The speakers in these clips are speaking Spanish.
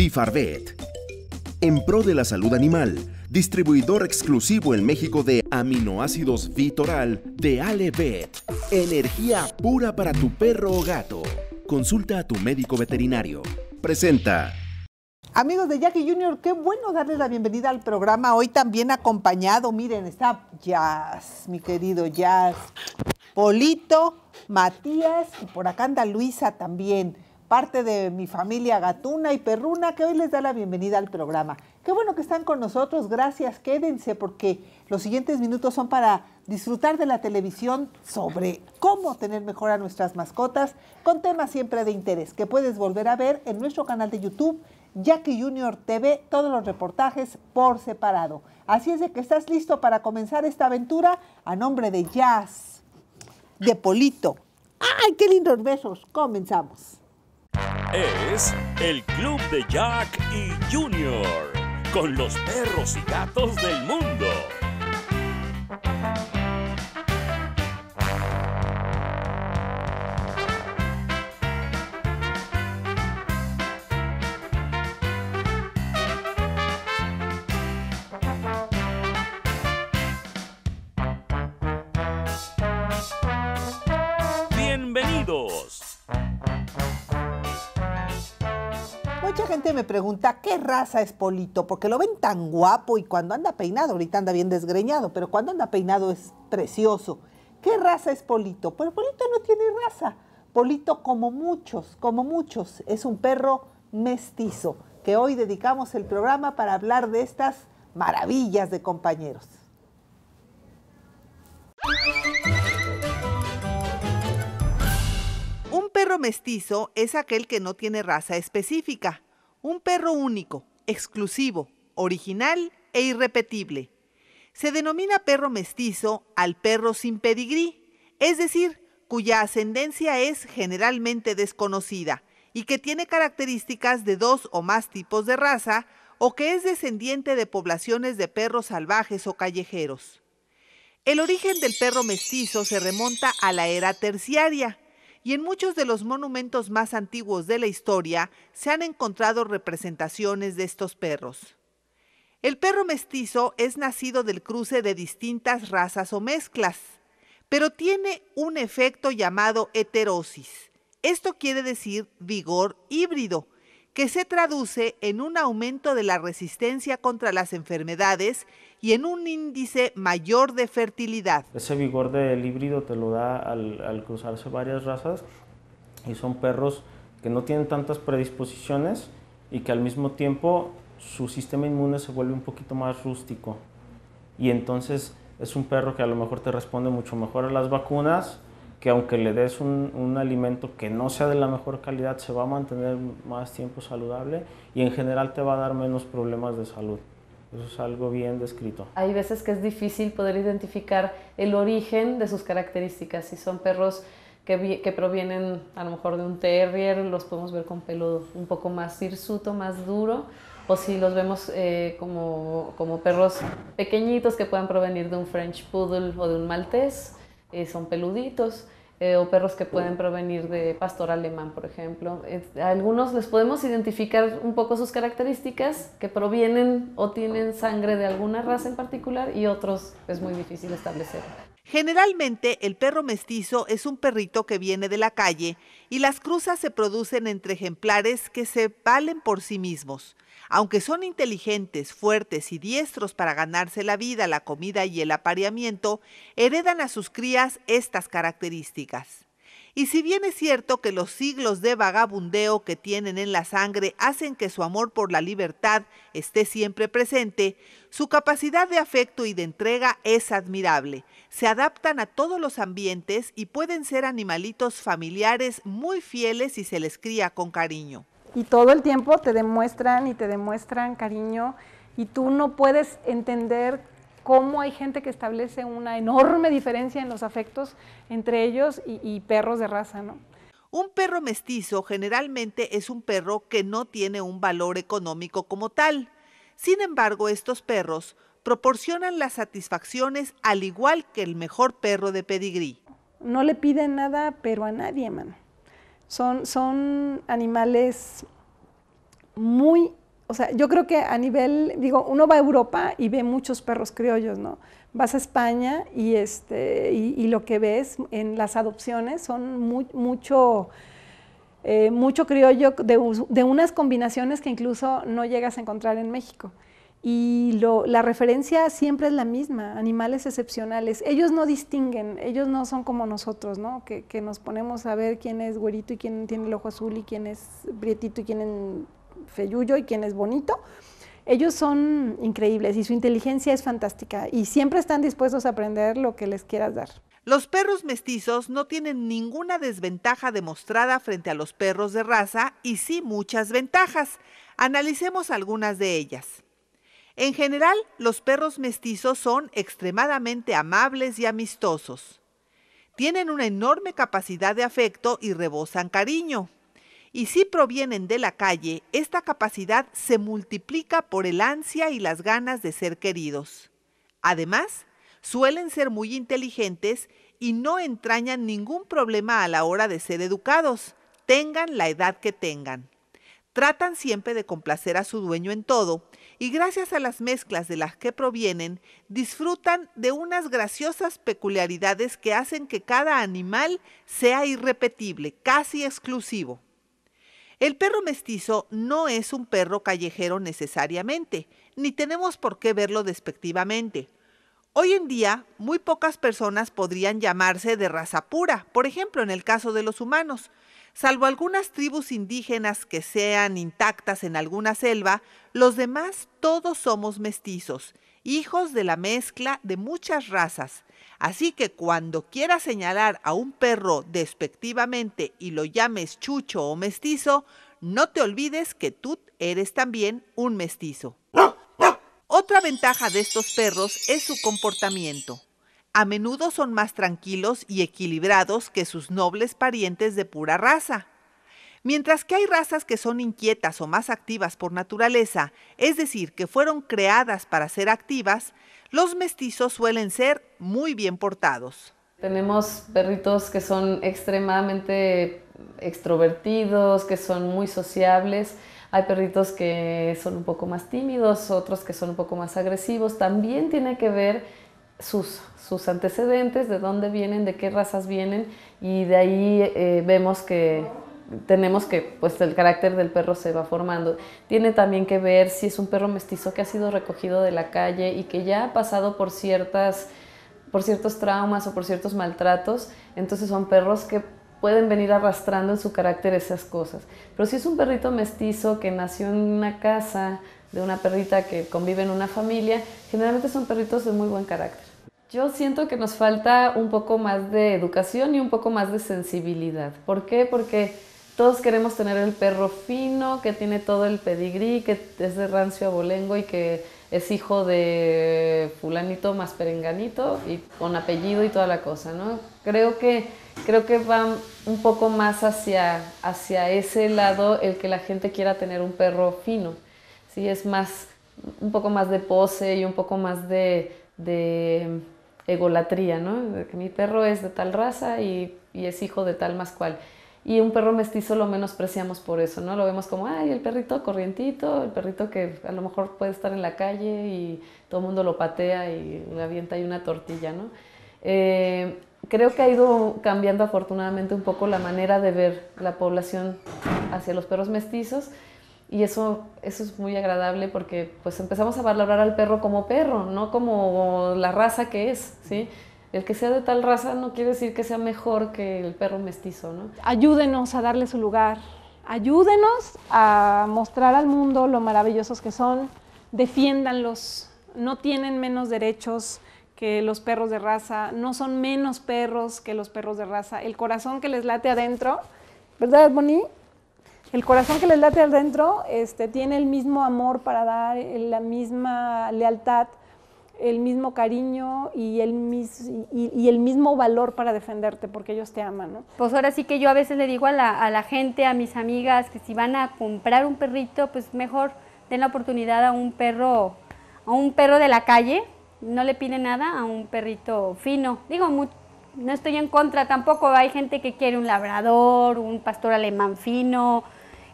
Difarvet. En pro de la salud animal, distribuidor exclusivo en México de aminoácidos Vitoral de Alevet. Energía pura para tu perro o gato. Consulta a tu médico veterinario. Presenta. Amigos de Jackie Junior, qué bueno darles la bienvenida al programa. Hoy también acompañado, miren, está Jazz, mi querido Jazz, Polito, Matías y por acá anda Luisa también parte de mi familia gatuna y perruna que hoy les da la bienvenida al programa. Qué bueno que están con nosotros, gracias, quédense porque los siguientes minutos son para disfrutar de la televisión sobre cómo tener mejor a nuestras mascotas con temas siempre de interés que puedes volver a ver en nuestro canal de YouTube. Jackie Junior TV, todos los reportajes por separado. Así es de que estás listo para comenzar esta aventura a nombre de Jazz, de Polito. ¡Ay, qué lindos besos! Comenzamos es el Club de Jack y Junior, con los perros y gatos del mundo. me pregunta, ¿qué raza es Polito? Porque lo ven tan guapo y cuando anda peinado, ahorita anda bien desgreñado, pero cuando anda peinado es precioso. ¿Qué raza es Polito? Pues Polito no tiene raza. Polito, como muchos, como muchos, es un perro mestizo, que hoy dedicamos el programa para hablar de estas maravillas de compañeros. Un perro mestizo es aquel que no tiene raza específica. Un perro único, exclusivo, original e irrepetible. Se denomina perro mestizo al perro sin pedigrí, es decir, cuya ascendencia es generalmente desconocida y que tiene características de dos o más tipos de raza o que es descendiente de poblaciones de perros salvajes o callejeros. El origen del perro mestizo se remonta a la era terciaria, y en muchos de los monumentos más antiguos de la historia se han encontrado representaciones de estos perros. El perro mestizo es nacido del cruce de distintas razas o mezclas, pero tiene un efecto llamado heterosis. Esto quiere decir vigor híbrido, que se traduce en un aumento de la resistencia contra las enfermedades y en un índice mayor de fertilidad. Ese vigor del híbrido te lo da al, cruzarse varias razas y son perros que no tienen tantas predisposiciones y que al mismo tiempo su sistema inmune se vuelve un poquito más rústico. Y entonces es un perro que a lo mejor te responde mucho mejor a las vacunas, que aunque le des un, un, alimento que no sea de la mejor calidad, se va a mantener más tiempo saludable y en general te va a dar menos problemas de salud. Eso es algo bien descrito. Hay veces que es difícil poder identificar el origen de sus características. Si son perros que, que provienen a lo mejor de un terrier, los podemos ver con pelo un poco más hirsuto, más duro, o si los vemos eh, como, como perros pequeñitos que puedan provenir de un French Poodle o de un maltés eh, son peluditos. Eh, o perros que pueden provenir de pastor alemán, por ejemplo. algunos les podemos identificar un poco sus características, que provienen o tienen sangre de alguna raza en particular y otros es muy difícil establecer. Generalmente el perro mestizo es un perrito que viene de la calle y las cruzas se producen entre ejemplares que se valen por sí mismos. Aunque son inteligentes, fuertes y diestros para ganarse la vida, la comida y el apareamiento, heredan a sus crías estas características. Y si bien es cierto que los siglos de vagabundeo que tienen en la sangre hacen que su amor por la libertad esté siempre presente, su capacidad de afecto y de entrega es admirable. Se adaptan a todos los ambientes y pueden ser animalitos familiares muy fieles si se les cría con cariño. Y todo el tiempo te demuestran y te demuestran cariño y tú no puedes entender cómo hay gente que establece una enorme diferencia en los afectos entre ellos y, perros de raza, ¿no? Un perro mestizo generalmente es un perro que no tiene un valor económico como tal. Sin embargo, estos perros proporcionan las satisfacciones al igual que el mejor perro de pedigrí. No le piden nada, pero a nadie, man. Son, son animales muy, o sea, yo creo que a nivel, digo, uno va a Europa y ve muchos perros criollos, ¿no? Vas a España y, este, y, lo que ves en las adopciones son mucho... Eh, mucho criollo de, unas combinaciones que incluso no llegas a encontrar en México. Y la referencia siempre es la misma, animales excepcionales. Ellos no distinguen, ellos no son como nosotros, ¿no? Que, nos ponemos a ver quién es güerito y quién tiene el ojo azul y quién es brietito y quién es feyuyo y quién es bonito. Ellos son increíbles y su inteligencia es fantástica y siempre están dispuestos a aprender lo que les quieras dar. Los perros mestizos no tienen ninguna desventaja demostrada frente a los perros de raza y sí muchas ventajas. Analicemos algunas de ellas. En general, los perros mestizos son extremadamente amables y amistosos. Tienen una enorme capacidad de afecto y rebosan cariño. Y si provienen de la calle, esta capacidad se multiplica por el ansia y las ganas de ser queridos. Además, suelen ser muy inteligentes y no entrañan ningún problema a la hora de ser educados, tengan la edad que tengan. Tratan siempre de complacer a su dueño en todo y gracias a las mezclas de las que provienen, disfrutan de unas graciosas peculiaridades que hacen que cada animal sea irrepetible, casi exclusivo. El perro mestizo no es un perro callejero necesariamente, ni tenemos por qué verlo despectivamente. Hoy en día, muy pocas personas podrían llamarse de raza pura, por ejemplo, en el caso de los humanos, Salvo algunas tribus indígenas que sean intactas en alguna selva, los demás todos somos mestizos, hijos de la mezcla de muchas razas. Así que cuando quieras señalar a un perro despectivamente y lo llames chucho o mestizo, no te olvides que tú eres también un mestizo. Otra ventaja de estos perros es su comportamiento a menudo son más tranquilos y equilibrados que sus nobles parientes de pura raza. Mientras que hay razas que son inquietas o más activas por naturaleza, es decir, que fueron creadas para ser activas, los mestizos suelen ser muy bien portados. Tenemos perritos que son extremadamente extrovertidos, que son muy sociables. Hay perritos que son un poco más tímidos, otros que son un poco más agresivos. También tiene que ver sus, antecedentes, de dónde vienen, de qué razas vienen, y de ahí eh, vemos que tenemos que, pues el carácter del perro se va formando. Tiene también que ver si es un perro mestizo que ha sido recogido de la calle y que ya ha pasado por ciertas por ciertos traumas o por ciertos maltratos, entonces son perros que pueden venir arrastrando en su carácter esas cosas. Pero si es un perrito mestizo que nació en una casa de una perrita que convive en una familia, generalmente son perritos de muy buen carácter. Yo siento que nos falta un poco más de educación y un poco más de sensibilidad. ¿Por qué? Porque todos queremos tener el perro fino, que tiene todo el pedigrí, que es de rancio abolengo y que es hijo de fulanito más perenganito y con apellido y toda la cosa, ¿no? Creo que, creo que va un poco más hacia, hacia ese lado el que la gente quiera tener un perro fino, ¿sí? Es más, un poco más de pose y un poco más de egolatría, ¿no? Que mi perro es de tal raza y, es hijo de tal más cual. Y un perro mestizo lo menospreciamos por eso, ¿no? Lo vemos como, ay, el perrito corrientito, el perrito que a lo mejor puede estar en la calle y todo el mundo lo patea y le avienta ahí una tortilla, ¿no? Eh, creo que ha ido cambiando afortunadamente un poco la manera de ver la población hacia los perros mestizos y eso, eso es muy agradable porque pues empezamos a valorar al perro como perro, no como la raza que es, ¿sí? El que sea de tal raza no quiere decir que sea mejor que el perro mestizo, ¿no? Ayúdenos a darle su lugar, ayúdenos a mostrar al mundo lo maravillosos que son, defiéndanlos, no tienen menos derechos que los perros de raza, no son menos perros que los perros de raza, el corazón que les late adentro, ¿verdad, Bonnie? el corazón que les late al dentro este, tiene el mismo amor para dar, la misma lealtad, el mismo cariño y el, mis, y, el mismo valor para defenderte, porque ellos te aman. ¿no? Pues ahora sí que yo a veces le digo a la, gente, a mis amigas, que si van a comprar un perrito, pues mejor den la oportunidad a un perro, a un perro de la calle, no le piden nada a un perrito fino. Digo, no estoy en contra tampoco, hay gente que quiere un labrador, un pastor alemán fino,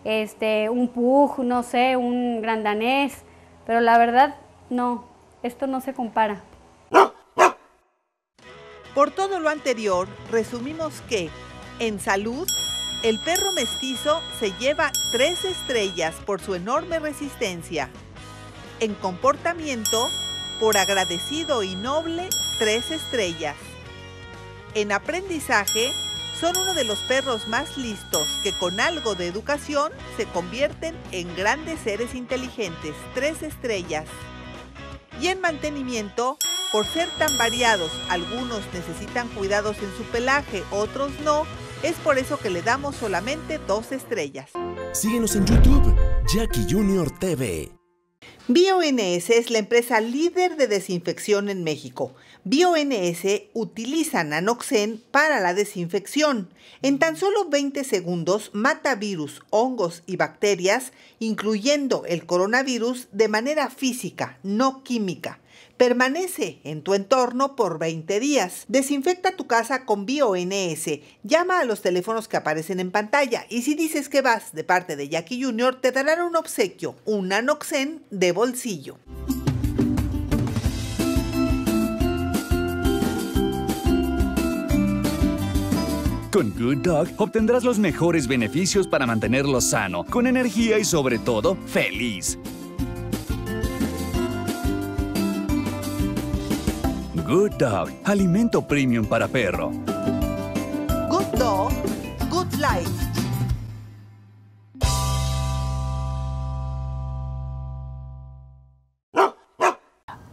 este, un pug, no sé, un grandanés, pero la verdad, no, esto no se compara. Por todo lo anterior, resumimos que en salud, el perro mestizo se lleva tres estrellas por su enorme resistencia. En comportamiento, por agradecido y noble, tres estrellas. En aprendizaje, son uno de los perros más listos que con algo de educación se convierten en grandes seres inteligentes, tres estrellas. Y en mantenimiento, por ser tan variados, algunos necesitan cuidados en su pelaje, otros no, es por eso que le damos solamente dos estrellas. Síguenos en YouTube, Jackie Junior TV. BioNS es la empresa líder de desinfección en México. BioNS utiliza Nanoxen para la desinfección. En tan solo 20 segundos mata virus, hongos y bacterias, incluyendo el coronavirus, de manera física, no química. Permanece en tu entorno por 20 días. Desinfecta tu casa con BioNS. Llama a los teléfonos que aparecen en pantalla y si dices que vas de parte de Jackie Jr. te darán un obsequio, un Anoxen de bolsillo. Con Good Dog obtendrás los mejores beneficios para mantenerlo sano, con energía y sobre todo feliz. Good Dog, alimento premium para perro. Good Dog, Good Life.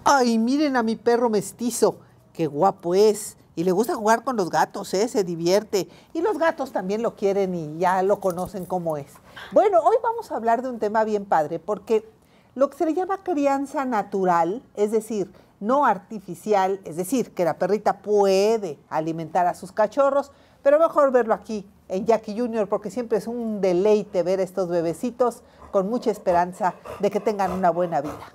Ay, miren a mi perro mestizo, qué guapo es. Y le gusta jugar con los gatos, ¿eh? se divierte. Y los gatos también lo quieren y ya lo conocen como es. Bueno, hoy vamos a hablar de un tema bien padre, porque lo que se le llama crianza natural, es decir, no artificial, es decir, que la perrita puede alimentar a sus cachorros, pero mejor verlo aquí en Jackie Jr. porque siempre es un deleite ver estos bebecitos con mucha esperanza de que tengan una buena vida.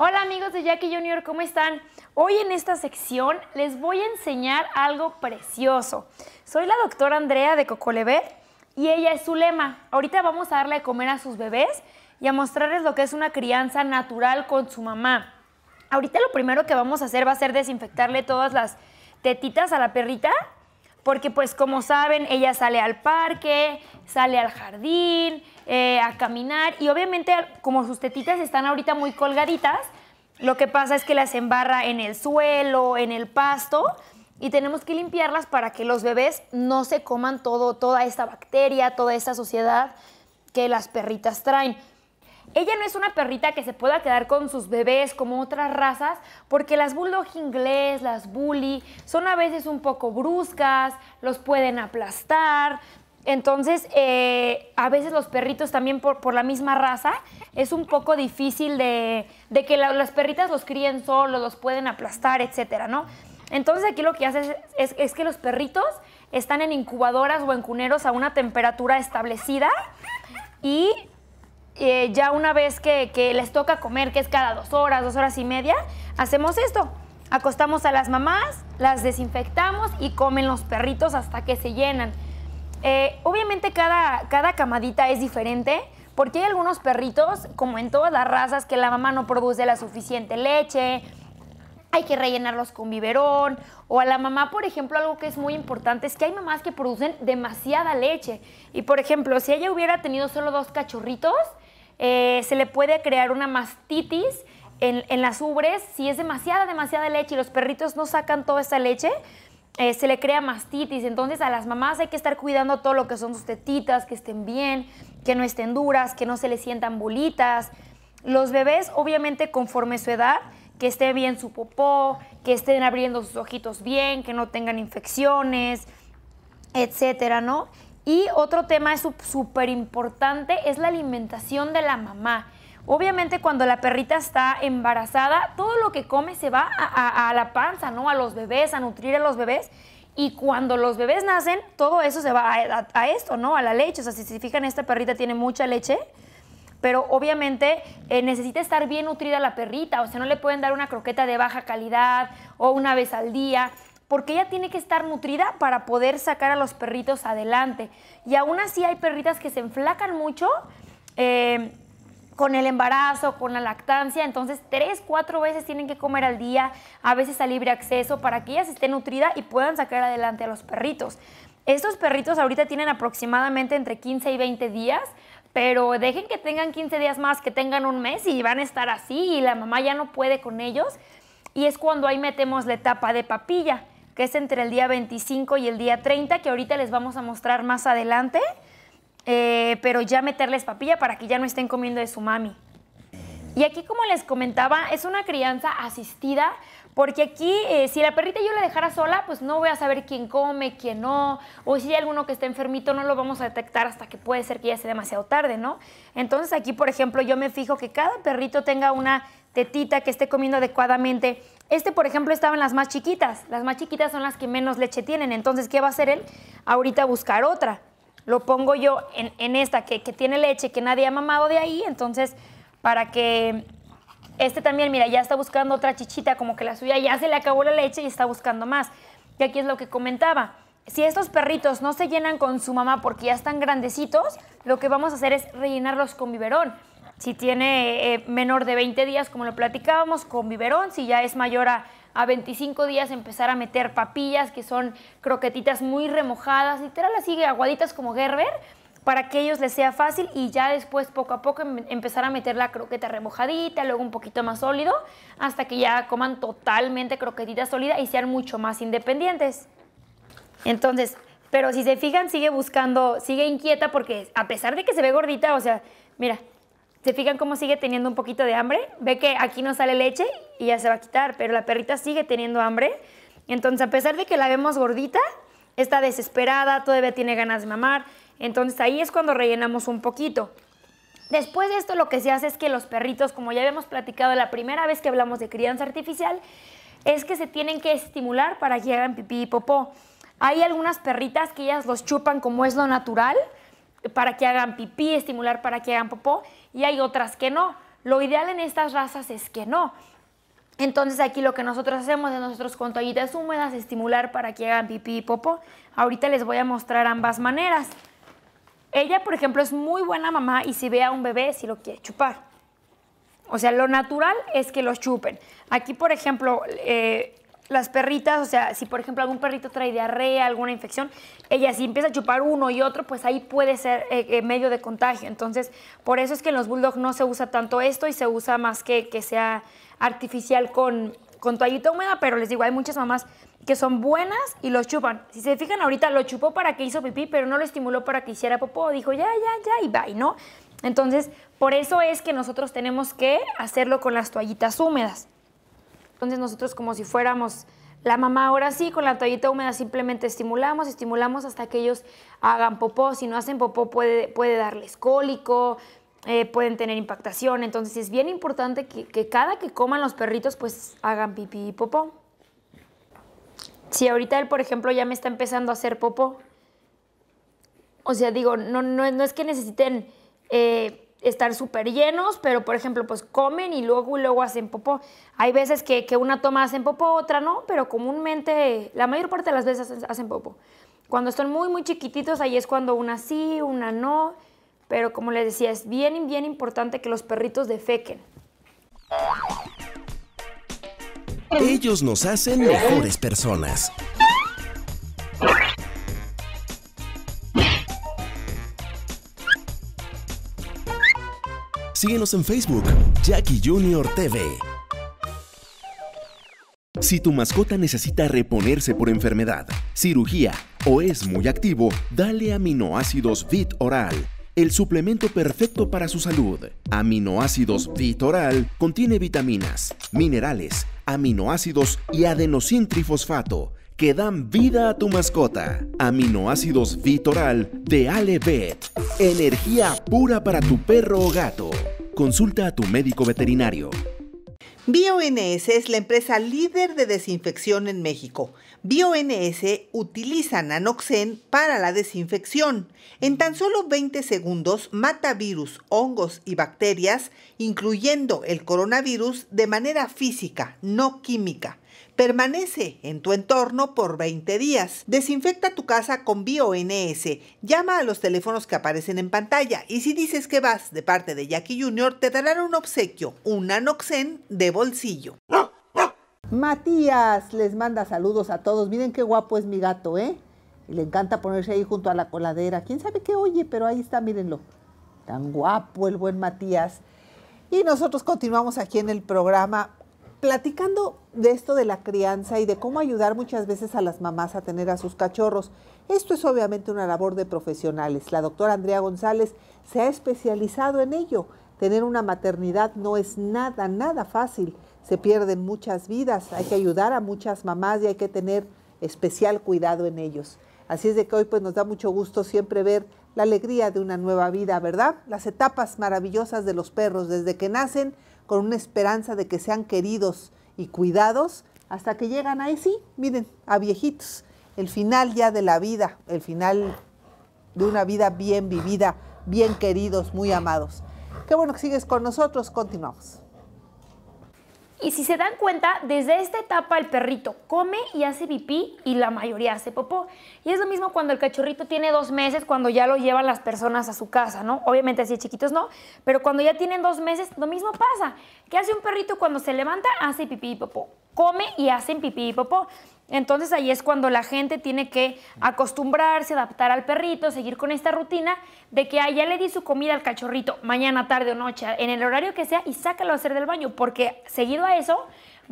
Hola amigos de Jackie Jr., ¿cómo están? Hoy en esta sección les voy a enseñar algo precioso. Soy la doctora Andrea de Cocolebé y ella es su lema. Ahorita vamos a darle a comer a sus bebés y a mostrarles lo que es una crianza natural con su mamá. Ahorita lo primero que vamos a hacer va a ser desinfectarle todas las tetitas a la perrita, porque pues como saben, ella sale al parque, sale al jardín, eh, a caminar y obviamente como sus tetitas están ahorita muy colgaditas, lo que pasa es que las embarra en el suelo, en el pasto, y tenemos que limpiarlas para que los bebés no se coman todo, toda esta bacteria, toda esta suciedad que las perritas traen. Ella no es una perrita que se pueda quedar con sus bebés como otras razas, porque las bulldog inglés, las bully, son a veces un poco bruscas, los pueden aplastar, entonces, eh, a veces los perritos también por, la misma raza, es un poco difícil de, que las perritas los críen solos, los pueden aplastar, etcétera, ¿no? Entonces aquí lo que haces es, que los perritos están en incubadoras o en cuneros a una temperatura establecida y eh, ya una vez que, les toca comer, que es cada dos horas, dos horas y media, hacemos esto. Acostamos a las mamás, las desinfectamos y comen los perritos hasta que se llenan. Eh, obviamente cada, camadita es diferente. Porque hay algunos perritos, como en todas las razas, que la mamá no produce la suficiente leche, hay que rellenarlos con biberón. O a la mamá, por ejemplo, algo que es muy importante es que hay mamás que producen demasiada leche. Y por ejemplo, si ella hubiera tenido solo dos cachorritos, eh, se le puede crear una mastitis en, en las ubres si es demasiada, demasiada leche y los perritos no sacan toda esa leche eh, se le crea mastitis. Entonces a las mamás hay que estar cuidando todo lo que son sus tetitas, que estén bien, que no estén duras, que no se les sientan bolitas. Los bebés, obviamente, conforme su edad, que esté bien su popó, que estén abriendo sus ojitos bien, que no tengan infecciones, etcétera, ¿no? Y otro tema súper importante es la alimentación de la mamá. Obviamente cuando la perrita está embarazada, todo lo que come se va a, la panza, ¿no? A los bebés, a nutrir a los bebés. Y cuando los bebés nacen, todo eso se va a, esto, ¿no? A la leche. O sea, si se fijan, esta perrita tiene mucha leche, pero obviamente eh, necesita estar bien nutrida la perrita. O sea, no le pueden dar una croqueta de baja calidad o una vez al día porque ella tiene que estar nutrida para poder sacar a los perritos adelante. Y aún así hay perritas que se enflacan mucho. Eh, con el embarazo, con la lactancia, entonces tres, cuatro veces tienen que comer al día, a veces a libre acceso, para que ellas estén nutridas y puedan sacar adelante a los perritos. Estos perritos ahorita tienen aproximadamente entre 15 y 20 días, pero dejen que tengan 15 días más, que tengan un mes y van a estar así y la mamá ya no puede con ellos. Y es cuando ahí metemos la etapa de papilla, que es entre el día 25 y el día 30, que ahorita les vamos a mostrar más adelante. Eh, pero ya meterles papilla para que ya no estén comiendo de su mami. Y aquí, como les comentaba, es una crianza asistida, porque aquí, eh, si la perrita yo la dejara sola, pues no voy a saber quién come, quién no, o si hay alguno que está enfermito, no lo vamos a detectar hasta que puede ser que ya sea demasiado tarde, ¿no? Entonces aquí, por ejemplo, yo me fijo que cada perrito tenga una tetita que esté comiendo adecuadamente. Este, por ejemplo, estaba en las más chiquitas. Las más chiquitas son las que menos leche tienen. Entonces, ¿qué va a hacer él? Ahorita buscar otra lo pongo yo en, esta que, tiene leche, que nadie ha mamado de ahí, entonces para que este también, mira, ya está buscando otra chichita, como que la suya ya se le acabó la leche y está buscando más. Y aquí es lo que comentaba. Si estos perritos no se llenan con su mamá porque ya están grandecitos, lo que vamos a hacer es rellenarlos con biberón. Si tiene eh, menor de 20 días, como lo platicábamos, con biberón. Si ya es mayor a a 25 días empezar a meter papillas, que son croquetitas muy remojadas, literal así aguaditas como Gerber, para que ellos les sea fácil y ya después poco a poco em, empezar a meter la croqueta remojadita, luego un poquito más sólido, hasta que ya coman totalmente croquetita sólida y sean mucho más independientes. Entonces, pero si se fijan, sigue buscando, sigue inquieta porque a pesar de que se ve gordita, o sea, mira, ¿Se fijan cómo sigue teniendo un poquito de hambre? Ve que aquí no sale leche y ya se va a quitar, pero la perrita sigue teniendo hambre. Entonces, a pesar de que la vemos gordita, está desesperada, todavía tiene ganas de mamar. Entonces, ahí es cuando rellenamos un poquito. Después de esto lo que se hace es que los perritos, como ya habíamos platicado la primera vez que hablamos de crianza artificial, es que se tienen que estimular para que hagan pipí y popó. Hay algunas perritas que ellas los chupan como es lo natural, para que hagan pipí, estimular para que hagan popó, y hay otras que no. Lo ideal en estas razas es que no. Entonces aquí lo que nosotros hacemos es nosotros con toallitas húmedas estimular para que hagan pipí y popó. Ahorita les voy a mostrar ambas maneras. Ella, por ejemplo, es muy buena mamá y si ve a un bebé, si lo quiere chupar. O sea, lo natural es que lo chupen. Aquí, por ejemplo, eh, las perritas, o sea, si por ejemplo algún perrito trae diarrea, alguna infección, ella si empieza a chupar uno y otro, pues ahí puede ser eh, eh, medio de contagio. Entonces, por eso es que en los bulldogs no se usa tanto esto y se usa más que, que sea artificial con, con toallita húmeda, pero les digo, hay muchas mamás que son buenas y los chupan. Si se fijan ahorita, lo chupó para que hizo pipí, pero no lo estimuló para que hiciera popó. Dijo, ya, ya, ya, y bye, ¿no? Entonces, por eso es que nosotros tenemos que hacerlo con las toallitas húmedas. Entonces nosotros como si fuéramos la mamá ahora sí, con la toallita húmeda simplemente estimulamos, estimulamos hasta que ellos hagan popó. Si no hacen popó puede, puede darles cólico, eh, pueden tener impactación. Entonces es bien importante que, cada que coman los perritos pues hagan pipí y popó. Si ahorita él, por ejemplo, ya me está empezando a hacer popó, o sea, digo, no, no, no es que necesiten... Eh, estar súper llenos, pero por ejemplo, pues comen y luego y luego hacen popó. Hay veces que, que, una toma hacen popó, otra no, pero comúnmente, la mayor parte de las veces hacen, hacen popó. Cuando están muy, muy chiquititos, ahí es cuando una sí, una no, pero como les decía, es bien, bien importante que los perritos defequen. Ellos nos hacen mejores personas. Síguenos en Facebook, Jackie Junior TV. Si tu mascota necesita reponerse por enfermedad, cirugía o es muy activo, dale aminoácidos VIT oral, el suplemento perfecto para su salud. Aminoácidos VIT oral contiene vitaminas, minerales, aminoácidos y adenosintrifosfato que dan vida a tu mascota. Aminoácidos Vitoral de Alevet, Energía pura para tu perro o gato. Consulta a tu médico veterinario. BioNS es la empresa líder de desinfección en México. BioNS utiliza nanoxen para la desinfección. En tan solo 20 segundos mata virus, hongos y bacterias, incluyendo el coronavirus, de manera física, no química. Permanece en tu entorno por 20 días. Desinfecta tu casa con BioNS. Llama a los teléfonos que aparecen en pantalla y si dices que vas de parte de Jackie Jr., te darán un obsequio, un Anoxen de bolsillo. Matías les manda saludos a todos. Miren qué guapo es mi gato, ¿eh? Le encanta ponerse ahí junto a la coladera. ¿Quién sabe qué oye? Pero ahí está, mírenlo. Tan guapo el buen Matías. Y nosotros continuamos aquí en el programa platicando de esto de la crianza y de cómo ayudar muchas veces a las mamás a tener a sus cachorros, esto es obviamente una labor de profesionales. La doctora Andrea González se ha especializado en ello. Tener una maternidad no es nada, nada fácil. Se pierden muchas vidas, hay que ayudar a muchas mamás y hay que tener especial cuidado en ellos. Así es de que hoy pues nos da mucho gusto siempre ver la alegría de una nueva vida, ¿verdad? Las etapas maravillosas de los perros desde que nacen con una esperanza de que sean queridos y cuidados, hasta que llegan ahí, sí, miren, a viejitos, el final ya de la vida, el final de una vida bien vivida, bien queridos, muy amados. Qué bueno que sigues con nosotros, continuamos. Y si se dan cuenta, desde esta etapa el perrito come y hace pipí y la mayoría hace popó. Y es lo mismo cuando el cachorrito tiene dos meses, cuando ya lo llevan las personas a su casa, ¿no? Obviamente así chiquitos no, pero cuando ya tienen dos meses, lo mismo pasa. ¿Qué hace un perrito cuando se levanta? Hace pipí y popó come y hacen pipí y popó. Entonces ahí es cuando la gente tiene que acostumbrarse, adaptar al perrito, seguir con esta rutina de que ya le di su comida al cachorrito mañana, tarde o noche, en el horario que sea y sácalo a hacer del baño, porque seguido a eso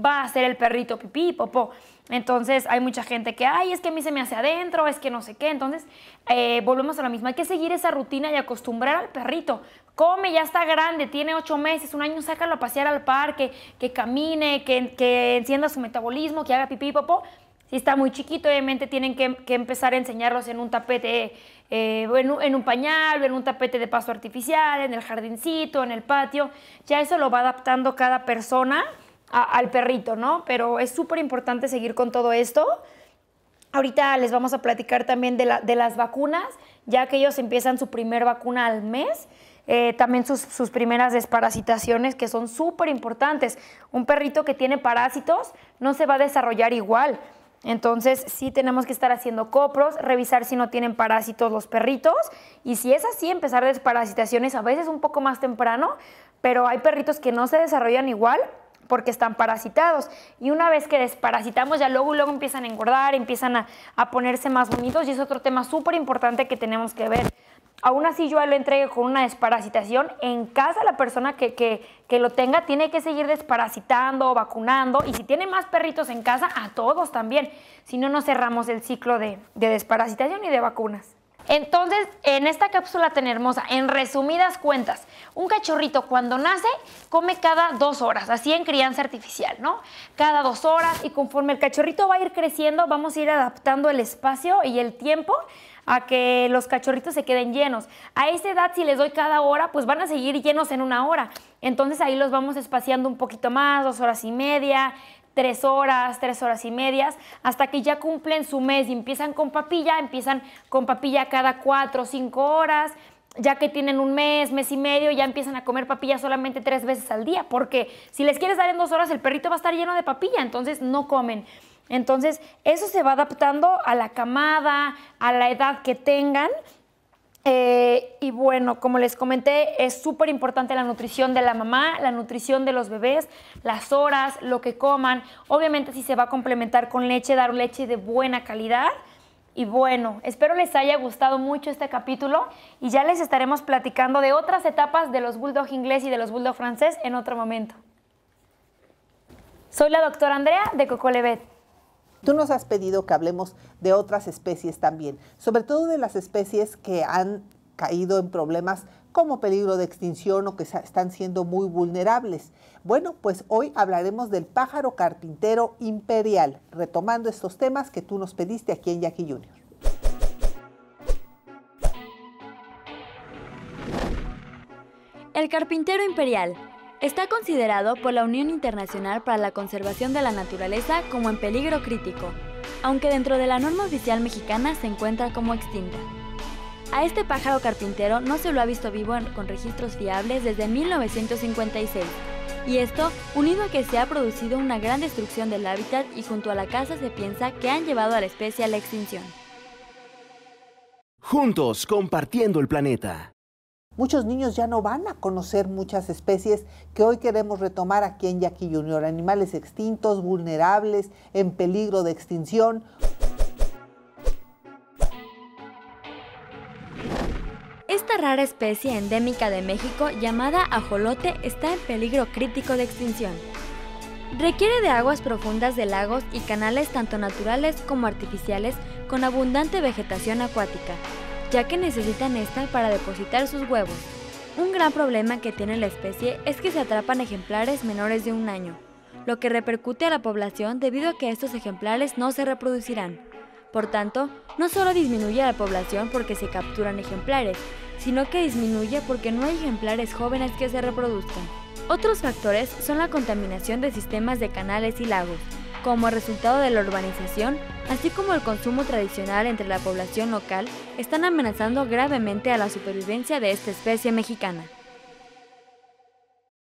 va a ser el perrito pipí, popó. Entonces hay mucha gente que, ay, es que a mí se me hace adentro, es que no sé qué. Entonces eh, volvemos a lo mismo, hay que seguir esa rutina y acostumbrar al perrito. Come, ya está grande, tiene ocho meses, un año, sácalo a pasear al parque, que camine, que, encienda su metabolismo, que haga pipí, popó. Si está muy chiquito, obviamente tienen que, empezar a enseñarlos en un tapete, eh, en, un, en, un, pañal, en un tapete de paso artificial, en el jardincito, en el patio. Ya eso lo va adaptando cada persona al perrito, ¿no? Pero es súper importante seguir con todo esto. Ahorita les vamos a platicar también de, las vacunas, ya que ellos empiezan su primer vacuna al mes. Eh, también sus, sus, primeras desparasitaciones que son súper importantes. Un perrito que tiene parásitos no se va a desarrollar igual. Entonces sí tenemos que estar haciendo copros, revisar si no tienen parásitos los perritos y si es así empezar desparasitaciones a veces un poco más temprano, pero hay perritos que no se desarrollan igual porque están parasitados. Y una vez que desparasitamos, ya luego y luego empiezan a engordar, empiezan a, ponerse más bonitos y es otro tema súper importante que tenemos que ver. Aún así yo lo entregué con una desparasitación, en casa la persona que, que, que lo tenga tiene que seguir desparasitando, vacunando y si tiene más perritos en casa, a todos también. Si no, nos cerramos el ciclo de, de desparasitación y de vacunas. Entonces, en esta cápsula tan hermosa, en resumidas cuentas, un cachorrito cuando nace come cada dos horas, así en crianza artificial, ¿no? Cada dos horas y conforme el cachorrito va a ir creciendo, vamos a ir adaptando el espacio y el tiempo a que los cachorritos se queden llenos. A esa edad, si les doy cada hora, pues van a seguir llenos en una hora. Entonces ahí los vamos espaciando un poquito más, dos horas y media, tres horas, tres horas y medias, hasta que ya cumplen su mes y empiezan con papilla, empiezan con papilla cada cuatro o cinco horas, ya que tienen un mes, mes y medio, ya empiezan a comer papilla solamente tres veces al día, porque si les quieres dar en dos horas, el perrito va a estar lleno de papilla, entonces no comen. Entonces, eso se va adaptando a la camada, a la edad que tengan eh, y bueno, como les comenté, es súper importante la nutrición de la mamá, la nutrición de los bebés, las horas, lo que coman. Obviamente si se va a complementar con leche, dar leche de buena calidad. Y bueno, espero les haya gustado mucho este capítulo y ya les estaremos platicando de otras etapas de los bulldog inglés y de los bulldog francés en otro momento. Soy la doctora Andrea de Cocolevet. Tú nos has pedido que hablemos de otras especies también, sobre todo de las especies que han caído en problemas como peligro de extinción o que están siendo muy vulnerables. Bueno, pues hoy hablaremos del pájaro carpintero imperial, retomando estos temas que tú nos pediste aquí en Jackie Junior. El carpintero imperial Está considerado por la Unión Internacional para la Conservación de la Naturaleza como en peligro crítico, aunque dentro de la norma oficial mexicana se encuentra como extinta. A este pájaro carpintero no se lo ha visto vivo con registros fiables desde 1956, y esto unido a que se ha producido una gran destrucción del hábitat y junto a la caza se piensa que han llevado a la especie a la extinción. Juntos, compartiendo el planeta. Muchos niños ya no van a conocer muchas especies que hoy queremos retomar aquí en Yaqui Junior, animales extintos, vulnerables, en peligro de extinción. Esta rara especie endémica de México llamada ajolote está en peligro crítico de extinción. Requiere de aguas profundas de lagos y canales tanto naturales como artificiales con abundante vegetación acuática ya que necesitan esta para depositar sus huevos. Un gran problema que tiene la especie es que se atrapan ejemplares menores de un año, lo que repercute a la población debido a que estos ejemplares no se reproducirán. Por tanto, no solo disminuye la población porque se capturan ejemplares, sino que disminuye porque no hay ejemplares jóvenes que se reproduzcan. Otros factores son la contaminación de sistemas de canales y lagos, como resultado de la urbanización, así como el consumo tradicional entre la población local, están amenazando gravemente a la supervivencia de esta especie mexicana.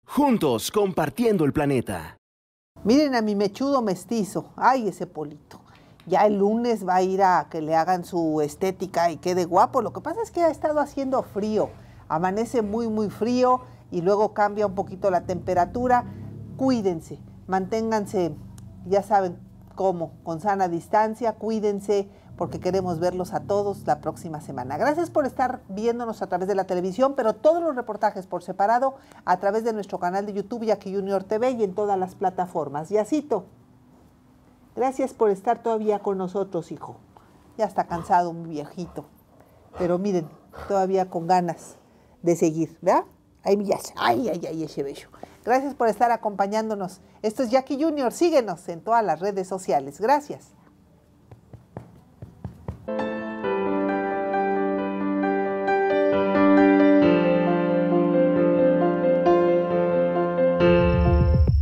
Juntos, compartiendo el planeta. Miren a mi mechudo mestizo, ay ese polito. Ya el lunes va a ir a que le hagan su estética y quede guapo. Lo que pasa es que ha estado haciendo frío. Amanece muy, muy frío y luego cambia un poquito la temperatura. Cuídense, manténganse ya saben cómo, con sana distancia, cuídense porque queremos verlos a todos la próxima semana. Gracias por estar viéndonos a través de la televisión, pero todos los reportajes por separado a través de nuestro canal de YouTube y aquí Junior TV y en todas las plataformas. Yacito, gracias por estar todavía con nosotros, hijo. Ya está cansado, muy viejito. Pero miren, todavía con ganas de seguir, ¿verdad? Ay, Ay, ay, ay, ese bello. Gracias por estar acompañándonos. Esto es Jackie Junior. Síguenos en todas las redes sociales. Gracias.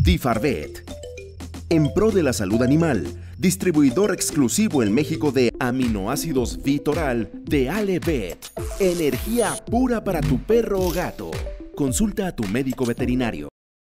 Tifarvet. En pro de la salud animal, distribuidor exclusivo en México de aminoácidos Vitoral de Alevet. Energía pura para tu perro o gato. Consulta a tu médico veterinario.